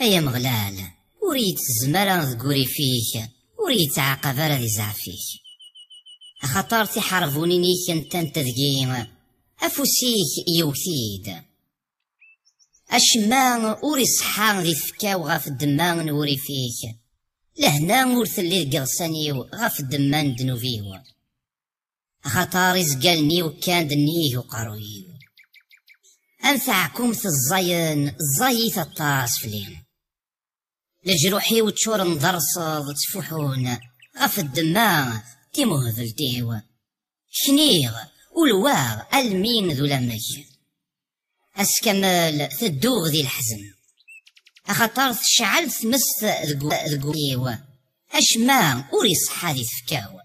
أيا مغلال وريت يتزم راه ذكوري فيك ور يتعاقب راه ذي زعفيك أخطار نيك أنت أنت ذكي أفوسيك يوثيد أشمان أوري صحان ذي فكاو غاف الدمان نوري فيك لهنا مورث اللي قلصاني غاف الدمان دنوبيو خطار زقالني وكان دنيه وقرويو أنفعكم في الزين زيث الطاس فليم لجروحي وتشور نضرس تفوحون غف الدماء تي مهذل تيوا شنيغ ولواغ المين ذو لمج اسكمل تدوغ ذي الحزن اخطر شعل ثمس ذقو اشما وري صحة ذي تفكاوا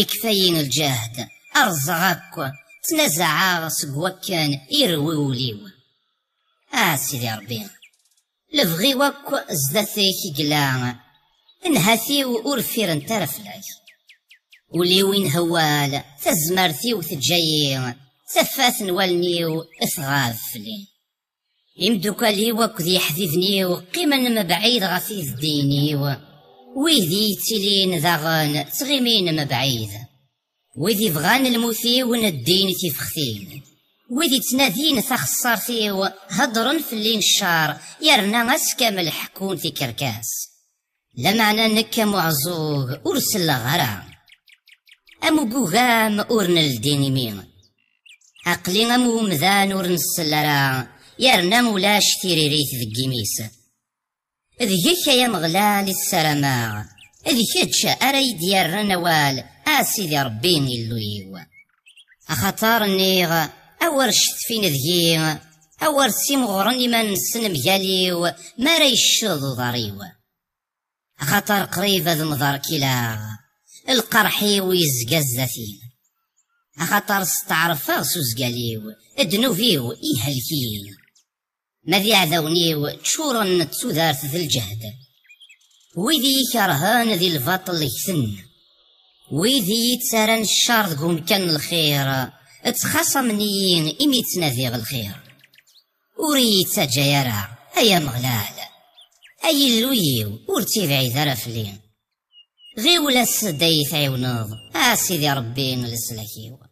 يكفين الجهد ارزغك تنزع سقوكان يروي وليوا اه سيدي ربي لفغي وكو زلاثيك قلان انهاثي وارفير انترف لايخ ولي هوال تزمرثي وثجايين سفاث والنيو اثغاف لي يمدوك لي وكو ذي حذيذني وقيما مبعيد غفيذ ديني ويذي تلين ذاغان تغيمين مبعيد ويذي بغان الموثي ون الدين تفخثيني ويدي تنادين فيه هضرن في اللين نشار يرنا غاس كامل حكون في كركاس لا معنى نكا معزوغ ورسل غرا أمو قوغام أورن الدين مين أقلي أمو مذان أورن السلرا يرنا مولاش تيريريت ذقيميس ذيك يا مغلال السلامة ذيك أري ديال وال أسيدي ربيني اللويو أخطار نيغ أور شت فين ذكي أور سيمغرن من نسن مقاليو ما ريشض ضريو خطر قريب ذ كلا القرحي ويزقى الزثيم خطر ستعرف سوزقاليو دنوفيو الكين ماذي عذونيو تشورن تسودارت ذي الجهد ويذي كرهان ذي الفطل يثن ويذي تسارن الشر كان الخير تخاصم إمي تنادي الخير وريت تجايرا أيا مغلال أي اللويو ورتي بعيد رفلين فلي غي ولا السدا يتعاونوض آ سيدي